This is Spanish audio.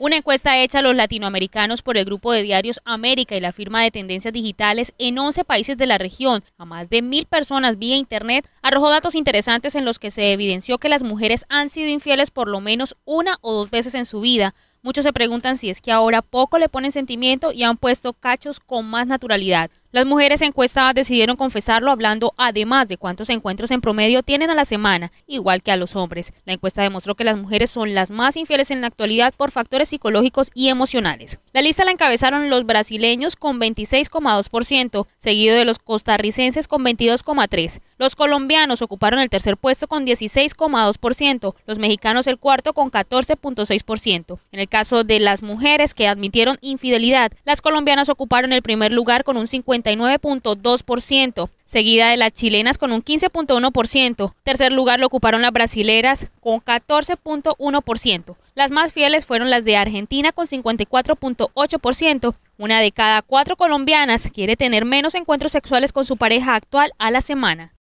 Una encuesta hecha a los latinoamericanos por el grupo de diarios América y la firma de tendencias digitales en 11 países de la región, a más de mil personas vía Internet, arrojó datos interesantes en los que se evidenció que las mujeres han sido infieles por lo menos una o dos veces en su vida. Muchos se preguntan si es que ahora poco le ponen sentimiento y han puesto cachos con más naturalidad. Las mujeres encuestadas decidieron confesarlo hablando además de cuántos encuentros en promedio tienen a la semana, igual que a los hombres. La encuesta demostró que las mujeres son las más infieles en la actualidad por factores psicológicos y emocionales. La lista la encabezaron los brasileños con 26,2%, seguido de los costarricenses con 22,3%. Los colombianos ocuparon el tercer puesto con 16,2%, los mexicanos el cuarto con 14,6%. En el caso de las mujeres que admitieron infidelidad, las colombianas ocuparon el primer lugar con un 50 59.2%, seguida de las chilenas con un 15.1%. Tercer lugar lo ocuparon las brasileras con 14.1%. Las más fieles fueron las de Argentina con 54.8%. Una de cada cuatro colombianas quiere tener menos encuentros sexuales con su pareja actual a la semana.